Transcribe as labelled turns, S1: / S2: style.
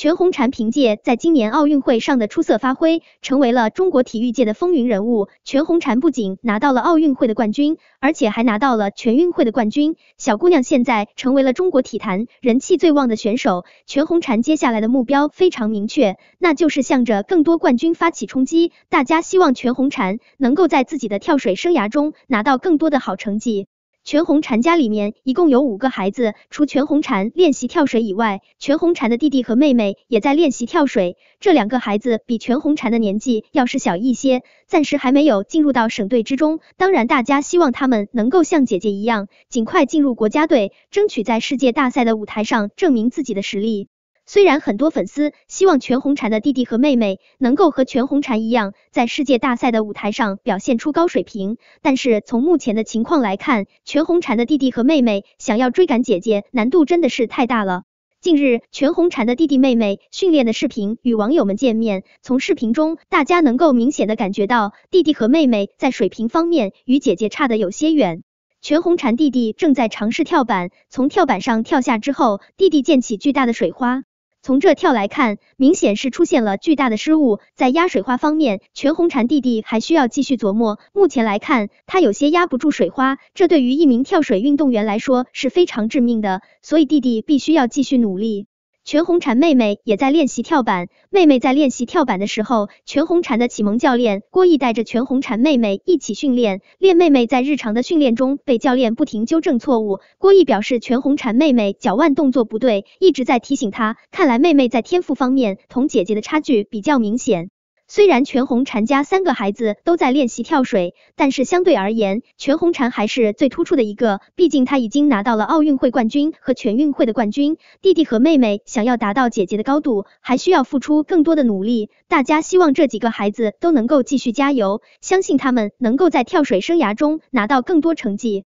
S1: 全红婵凭借在今年奥运会上的出色发挥，成为了中国体育界的风云人物。全红婵不仅拿到了奥运会的冠军，而且还拿到了全运会的冠军。小姑娘现在成为了中国体坛人气最旺的选手。全红婵接下来的目标非常明确，那就是向着更多冠军发起冲击。大家希望全红婵能够在自己的跳水生涯中拿到更多的好成绩。全红婵家里面一共有五个孩子，除全红婵练习跳水以外，全红婵的弟弟和妹妹也在练习跳水。这两个孩子比全红婵的年纪要是小一些，暂时还没有进入到省队之中。当然，大家希望他们能够像姐姐一样，尽快进入国家队，争取在世界大赛的舞台上证明自己的实力。虽然很多粉丝希望全红婵的弟弟和妹妹能够和全红婵一样，在世界大赛的舞台上表现出高水平，但是从目前的情况来看，全红婵的弟弟和妹妹想要追赶姐姐难度真的是太大了。近日，全红婵的弟弟妹妹训练的视频与网友们见面，从视频中大家能够明显的感觉到弟弟和妹妹在水平方面与姐姐差的有些远。全红婵弟弟正在尝试跳板，从跳板上跳下之后，弟弟溅起巨大的水花。从这跳来看，明显是出现了巨大的失误。在压水花方面，全红婵弟弟还需要继续琢磨。目前来看，他有些压不住水花，这对于一名跳水运动员来说是非常致命的。所以弟弟必须要继续努力。全红婵妹妹也在练习跳板，妹妹在练习跳板的时候，全红婵的启蒙教练郭毅带着全红婵妹妹一起训练。练妹妹在日常的训练中被教练不停纠正错误，郭毅表示全红婵妹妹脚腕动作不对，一直在提醒她。看来妹妹在天赋方面同姐姐的差距比较明显。虽然全红婵家三个孩子都在练习跳水，但是相对而言，全红婵还是最突出的一个。毕竟她已经拿到了奥运会冠军和全运会的冠军，弟弟和妹妹想要达到姐姐的高度，还需要付出更多的努力。大家希望这几个孩子都能够继续加油，相信他们能够在跳水生涯中拿到更多成绩。